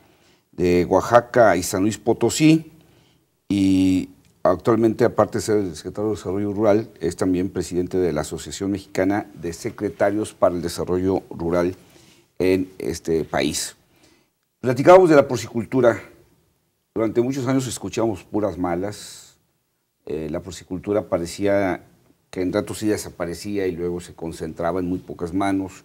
de Oaxaca y San Luis Potosí y actualmente, aparte de ser el secretario de Desarrollo Rural, es también presidente de la Asociación Mexicana de Secretarios para el Desarrollo Rural en este país. Platicábamos de la porcicultura. Durante muchos años escuchamos puras malas, eh, la porcicultura parecía que en datos sí desaparecía y luego se concentraba en muy pocas manos.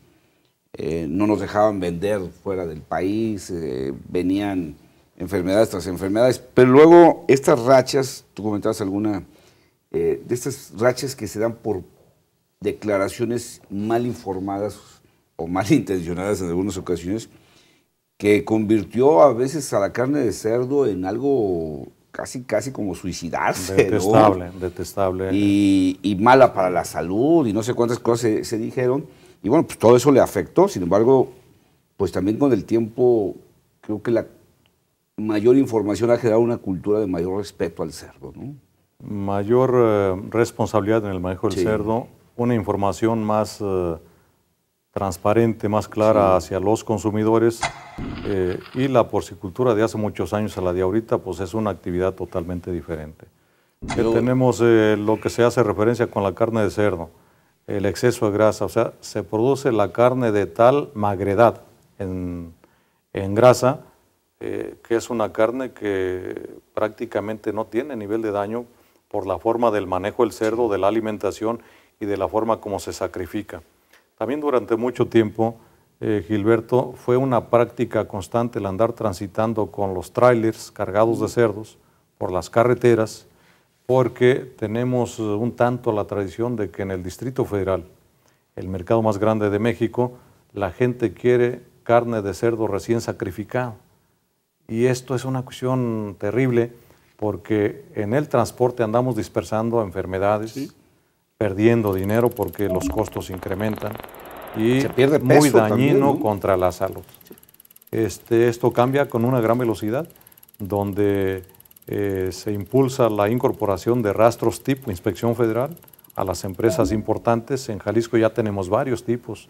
Eh, no nos dejaban vender fuera del país, eh, venían enfermedades tras enfermedades, pero luego estas rachas, tú comentabas alguna, de estas rachas que se dan por declaraciones mal informadas o mal intencionadas en algunas ocasiones, que convirtió a veces a la carne de cerdo en algo casi, casi como suicidarse. Detestable, detestable. Y, mala para la salud y no sé cuántas cosas se, dijeron. Y bueno, pues todo eso le afectó. Sin embargo, pues también con el tiempo creo que la mayor información ha generado una cultura de mayor respeto al cerdo. ¿no? Mayor eh, responsabilidad en el manejo del cerdo, una información más... Eh, transparente, más clara hacia los consumidores eh, y la porcicultura de hace muchos años a la de ahorita, pues es una actividad totalmente diferente. Eh, tenemos eh, lo que se hace referencia con la carne de cerdo, el exceso de grasa, o sea, se produce la carne de tal magredad en, en grasa, que es una carne que prácticamente no tiene nivel de daño por la forma del manejo del cerdo, de la alimentación y de la forma como se sacrifica. También durante mucho tiempo, eh, Gilberto, fue una práctica constante el andar transitando con los trailers cargados de cerdos por las carreteras, porque tenemos eh, un tanto la tradición de que en el Distrito Federal, el mercado más grande de México, la gente quiere carne de cerdo recién sacrificado. Y esto es una cuestión terrible porque en el transporte andamos dispersando enfermedades, perdiendo dinero porque los costos incrementan y se pierde muy dañino contra la salud. Este, esto cambia con una gran velocidad, donde eh, se impulsa la incorporación de rastros tipo Inspección Federal a las empresas ah. importantes. En Jalisco ya tenemos varios tipos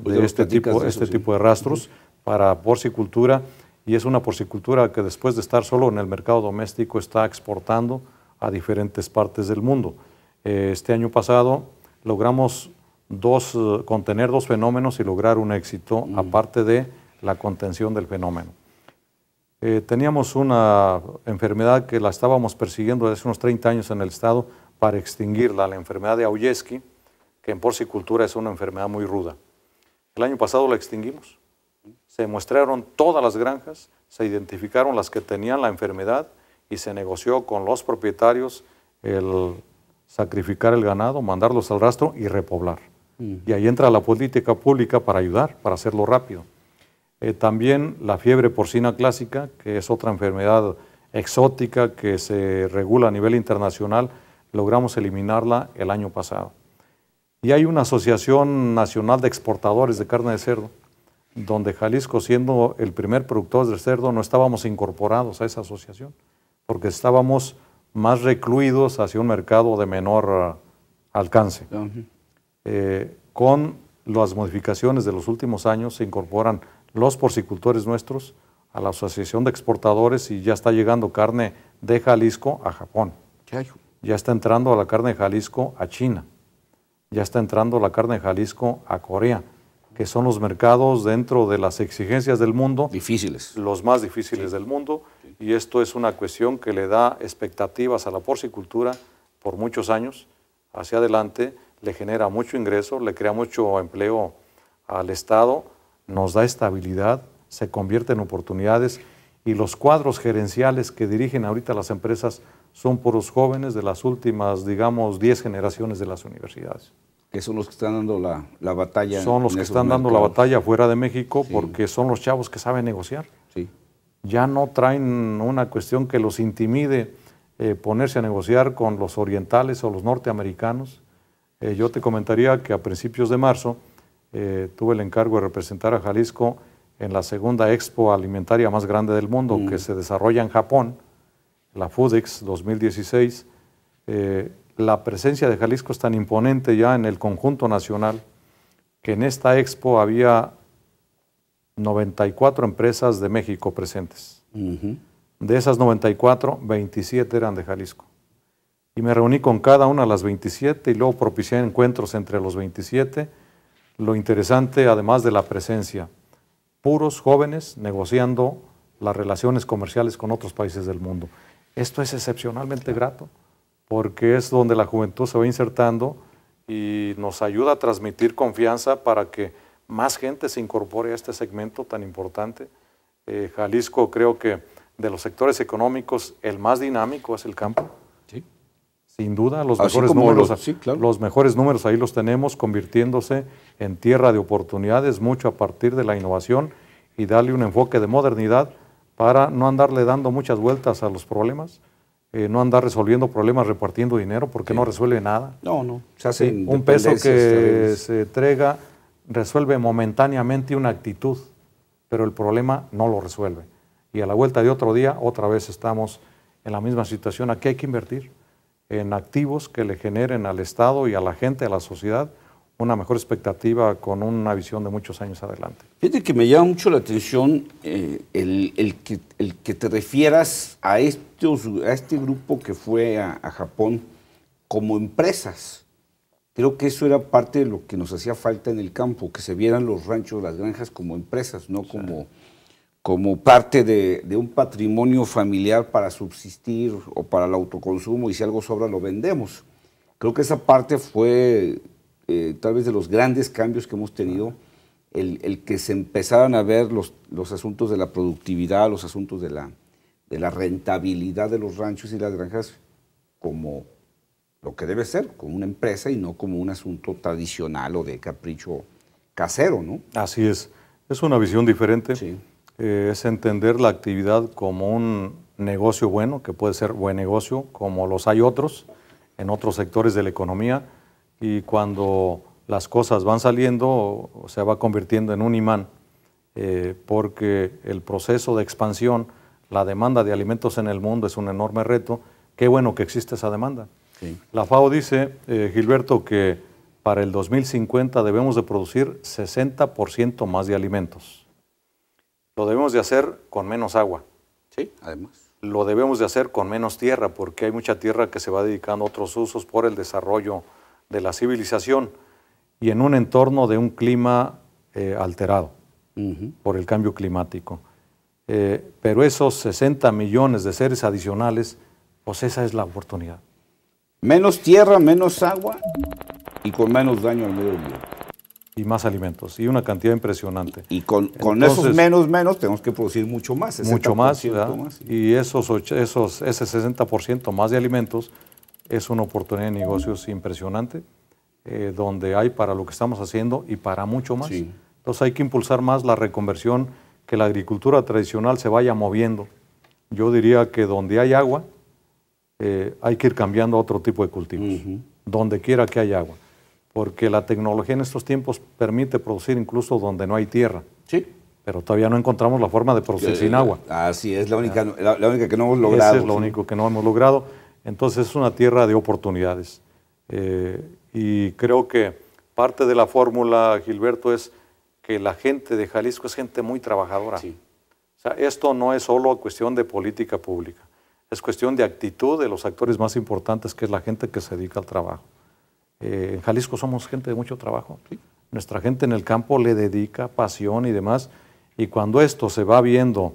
pues este de, este, tipo, de, este tipo de rastros para porcicultura y es una porcicultura que después de estar solo en el mercado doméstico está exportando a diferentes partes del mundo. Eh, este año pasado logramos dos, eh, contener dos fenómenos y lograr un éxito, mm. aparte de la contención del fenómeno. Eh, teníamos una enfermedad que la estábamos persiguiendo desde hace unos 30 años en el Estado para extinguirla, la enfermedad de Auyeski, que en porcicultura es una enfermedad muy ruda. El año pasado la extinguimos. Se mostraron todas las granjas, se identificaron las que tenían la enfermedad y se negoció con los propietarios el sacrificar el ganado, mandarlos al rastro y repoblar. Y ahí entra la política pública para ayudar, para hacerlo rápido. Eh, también la fiebre porcina clásica, que es otra enfermedad exótica que se regula a nivel internacional, logramos eliminarla el año pasado. Y hay una Asociación Nacional de Exportadores de Carne de Cerdo, donde Jalisco, siendo el primer productor de cerdo, no estábamos incorporados a esa asociación, porque estábamos más recluidos hacia un mercado de menor ah, alcance. Eh, con las modificaciones de los últimos años se incorporan los porcicultores nuestros a la Asociación de Exportadores y ya está llegando carne de Jalisco a Japón. Ya está entrando la carne de Jalisco a China. Ya está entrando la carne de Jalisco a Corea que son los mercados dentro de las exigencias del mundo. Difíciles. Los más difíciles del mundo. Y esto es una cuestión que le da expectativas a la porcicultura por muchos años hacia adelante, le genera mucho ingreso, le crea mucho empleo al Estado, nos da estabilidad, se convierte en oportunidades y los cuadros gerenciales que dirigen ahorita las empresas son por los jóvenes de las últimas, digamos, 10 generaciones de las universidades que son los que están dando la, la batalla. Son los que están dando la batalla fuera de México porque son los chavos que saben negociar. Sí. Ya no traen una cuestión que los intimide eh, ponerse a negociar con los orientales o los norteamericanos. Eh, yo te comentaría que a principios de marzo eh, tuve el encargo de representar a Jalisco en la segunda expo alimentaria más grande del mundo mm. que se desarrolla en Japón, la FUDEX 2016 la presencia de Jalisco es tan imponente ya en el conjunto nacional que en esta expo había 94 empresas de México presentes. De esas 94, 27 eran de Jalisco. Y me reuní con cada una de las 27 y luego propicié encuentros entre los 27. Lo interesante, además de la presencia, puros jóvenes negociando las relaciones comerciales con otros países del mundo. Esto es excepcionalmente grato porque es donde la juventud se va insertando y nos ayuda a transmitir confianza para que más gente se incorpore a este segmento tan importante. Eh, Jalisco creo que de los sectores económicos el más dinámico es el campo. Sí. Sin duda, los mejores, números, los mejores números ahí los tenemos, convirtiéndose en tierra de oportunidades, mucho a partir de la innovación y darle un enfoque de modernidad para no andarle dando muchas vueltas a los problemas, eh, no andar resolviendo problemas repartiendo dinero porque no resuelve nada. No, no. Se hace sí, un peso que se entrega resuelve momentáneamente una actitud, pero el problema no lo resuelve. Y a la vuelta de otro día, otra vez estamos en la misma situación. a qué hay que invertir en activos que le generen al Estado y a la gente, a la sociedad, una mejor expectativa con una visión de muchos años adelante. Fíjate que me llama mucho la atención eh, el, que, el, que, te refieras a, estos, a este grupo que fue a, Japón como empresas. Creo que eso era parte de lo que nos hacía falta en el campo, que se vieran los ranchos, las granjas como empresas, no como, como parte de, de un patrimonio familiar para subsistir o para el autoconsumo y si algo sobra lo vendemos. Creo que esa parte fue eh, tal vez de los grandes cambios que hemos tenido, el, que se empezaran a ver los, asuntos de la productividad, los asuntos de la, rentabilidad de los ranchos y las granjas como lo que debe ser, como una empresa y no como un asunto tradicional o de capricho casero, ¿no? Así es. Es una visión diferente. Sí. Eh, es entender la actividad como un negocio bueno, que puede ser buen negocio, como los hay otros en otros sectores de la economía y cuando las cosas van saliendo se va convirtiendo en un imán, eh, porque el proceso de expansión, la demanda de alimentos en el mundo es un enorme reto. Qué bueno que existe esa demanda. La FAO dice, eh, Gilberto, que para el 2050 debemos de producir 60% más de alimentos. Lo debemos de hacer con menos agua. Sí, además. Lo debemos de hacer con menos tierra, porque hay mucha tierra que se va dedicando a otros usos por el desarrollo de la civilización y en un entorno de un clima eh, alterado por el cambio climático. Eh, pero esos 60 millones de seres adicionales, pues esa es la oportunidad. Menos tierra, menos agua y con menos daño al medio ambiente. Y más alimentos, y una cantidad impresionante. Y con, esos menos, menos, tenemos que producir mucho más. mucho más, más y esos, esos, ese 60% más de alimentos es una oportunidad de negocios impresionante, eh, donde hay para lo que estamos haciendo y para mucho más. Entonces hay que impulsar más la reconversión, que la agricultura tradicional se vaya moviendo. Yo diría que donde hay agua, eh, hay que ir cambiando a otro tipo de cultivos, donde quiera que haya agua. Porque la tecnología en estos tiempos permite producir incluso donde no hay tierra. Sí pero todavía no encontramos la forma de producir sin agua. Así es, la única, la, que no hemos logrado. es lo único que no hemos logrado. Entonces es una tierra de oportunidades. Eh, y creo que parte de la fórmula, Gilberto, es que la gente de Jalisco es gente muy trabajadora. Sí. O sea, esto no es solo cuestión de política pública, es cuestión de actitud de los actores más importantes, que es la gente que se dedica al trabajo. Eh, en Jalisco somos gente de mucho trabajo. Sí. Nuestra gente en el campo le dedica pasión y demás. Y cuando esto se va viendo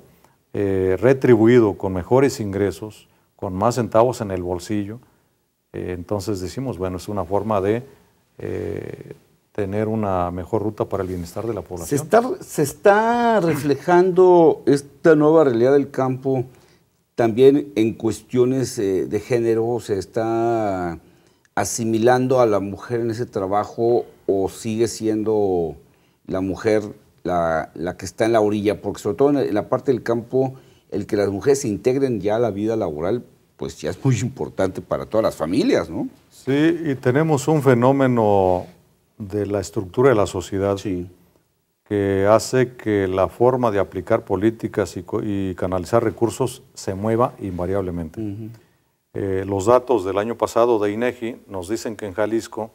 eh, retribuido con mejores ingresos, con más centavos en el bolsillo. Eh, entonces decimos, bueno, es una forma de eh, tener una mejor ruta para el bienestar de la población. Se está, reflejando esta nueva realidad del campo también en cuestiones eh, de género, se está asimilando a la mujer en ese trabajo o sigue siendo la mujer la que está en la orilla, porque sobre todo en la parte del campo el que las mujeres se integren ya a la vida laboral, pues ya es muy importante para todas las familias, ¿no? Sí, y tenemos un fenómeno de la estructura de la sociedad que hace que la forma de aplicar políticas y, canalizar recursos se mueva invariablemente. Eh, los datos del año pasado de INEGI nos dicen que en Jalisco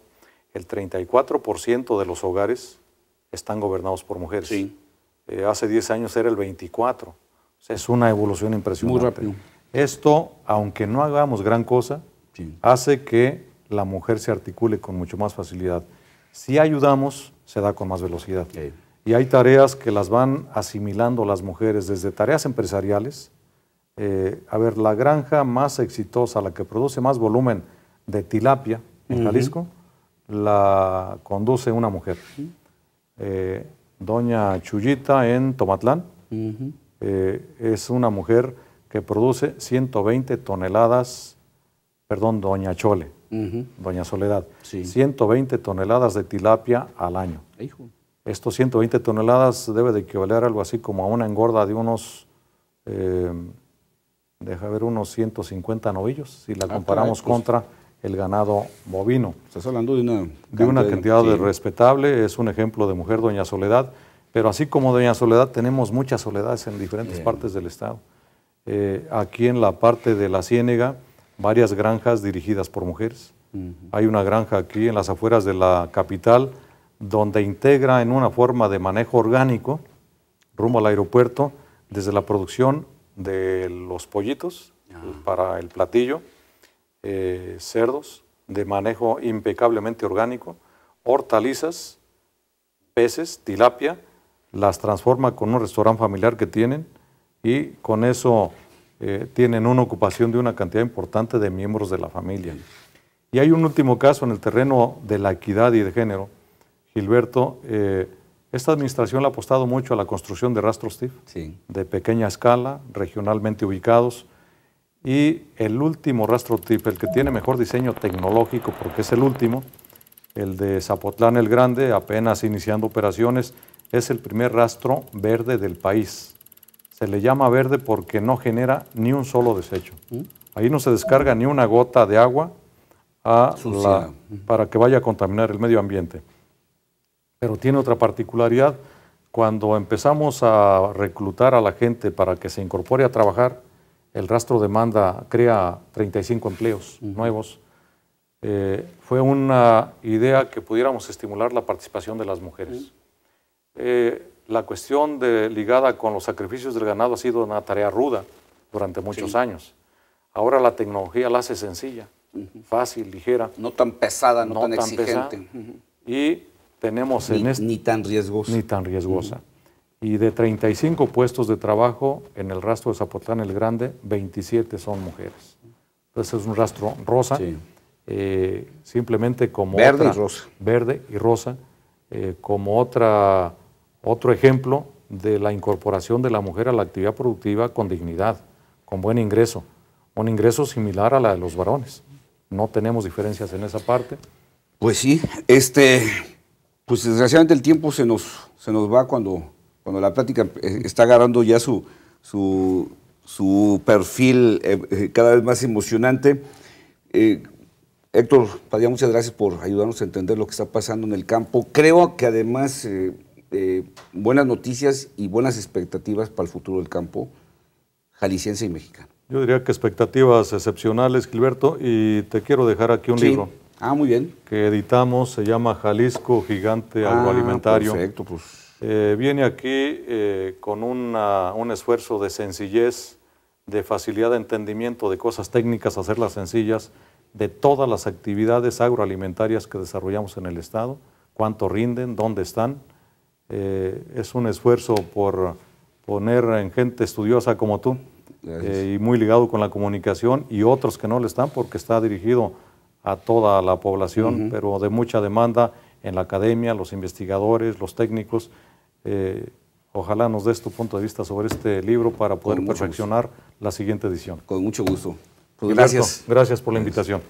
el 34% de los hogares están gobernados por mujeres. Sí. Eh, hace 10 años era el 24%. Es una evolución impresionante. Muy rápido. Esto, aunque no hagamos gran cosa, hace que la mujer se articule con mucho más facilidad. Si ayudamos, se da con más velocidad. Y hay tareas que las van asimilando las mujeres, desde tareas empresariales. Eh, a ver, la granja más exitosa, la que produce más volumen de tilapia en Jalisco, la conduce una mujer. Eh, doña Chullita en Tomatlán, eh, es una mujer que produce 120 toneladas, perdón, doña Chole, doña Soledad, 120 toneladas de tilapia al año. Estos 120 toneladas debe de equivaler algo así como a una engorda de unos, eh, deja ver, unos 150 novillos, si la ah, comparamos pues. contra el ganado bovino. hablando de una... De una cantidad respetable, es un ejemplo de mujer, doña Soledad, pero así como Doña Soledad, tenemos muchas soledades en diferentes partes del estado. Eh, aquí en la parte de la Ciénega, varias granjas dirigidas por mujeres. Hay una granja aquí en las afueras de la capital donde integra en una forma de manejo orgánico rumbo al aeropuerto desde la producción de los pollitos para el platillo, eh, cerdos de manejo impecablemente orgánico, hortalizas, peces, tilapia, las transforma con un restaurante familiar que tienen y con eso eh, tienen una ocupación de una cantidad importante de miembros de la familia. Y hay un último caso en el terreno de la equidad y de género. Gilberto, eh, esta administración le ha apostado mucho a la construcción de rastros TIF, de pequeña escala, regionalmente ubicados. Y el último rastro TIF, el que tiene mejor diseño tecnológico, porque es el último, el de Zapotlán el Grande, apenas iniciando operaciones, es el primer rastro verde del país. Se le llama verde porque no genera ni un solo desecho. Mm. Ahí no se descarga ni una gota de agua para que vaya a contaminar el medio ambiente. Pero tiene otra particularidad. Cuando empezamos a reclutar a la gente para que se incorpore a trabajar, el rastro demanda crea 35 empleos nuevos. Eh, fue una idea que pudiéramos estimular la participación de las mujeres. Eh, la cuestión ligada con los sacrificios del ganado ha sido una tarea ruda durante muchos años. Ahora la tecnología la hace sencilla, fácil, ligera. No tan pesada, no, tan, exigente. Y tenemos ni, en este... Ni tan riesgosa. Ni tan riesgosa. Y de 35 puestos de trabajo en el rastro de Zapotlán el Grande, 27 son mujeres. Entonces es un rastro rosa, eh, simplemente como... Verde y rosa. Verde y rosa, eh, como otra otro ejemplo de la incorporación de la mujer a la actividad productiva con dignidad, con buen ingreso, un ingreso similar a la de los varones. No tenemos diferencias en esa parte. Pues sí, este, pues desgraciadamente el tiempo se nos, se nos va cuando, cuando la plática eh, está agarrando ya su, su, perfil eh, eh, cada vez más emocionante. Héctor Padilla, muchas gracias por ayudarnos a entender lo que está pasando en el campo. Creo que además... Eh, buenas noticias y buenas expectativas para el futuro del campo jalisciense y mexicano. Yo diría que expectativas excepcionales, Gilberto, y te quiero dejar aquí un libro. Ah, muy bien. Que editamos, se llama Jalisco Gigante ah, Agroalimentario. Perfecto, pues. Eh, viene aquí eh, con un esfuerzo de sencillez, de facilidad de entendimiento de cosas técnicas, hacerlas sencillas, de todas las actividades agroalimentarias que desarrollamos en el Estado, cuánto rinden, dónde están, eh, es un esfuerzo por poner en gente estudiosa como tú eh, y muy ligado con la comunicación y otros que no le están porque está dirigido a toda la población, pero de mucha demanda en la academia, los investigadores, los técnicos. Eh, ojalá nos des tu punto de vista sobre este libro para poder perfeccionar la siguiente edición. Con mucho gusto. Pues gracias. Gracias por la invitación.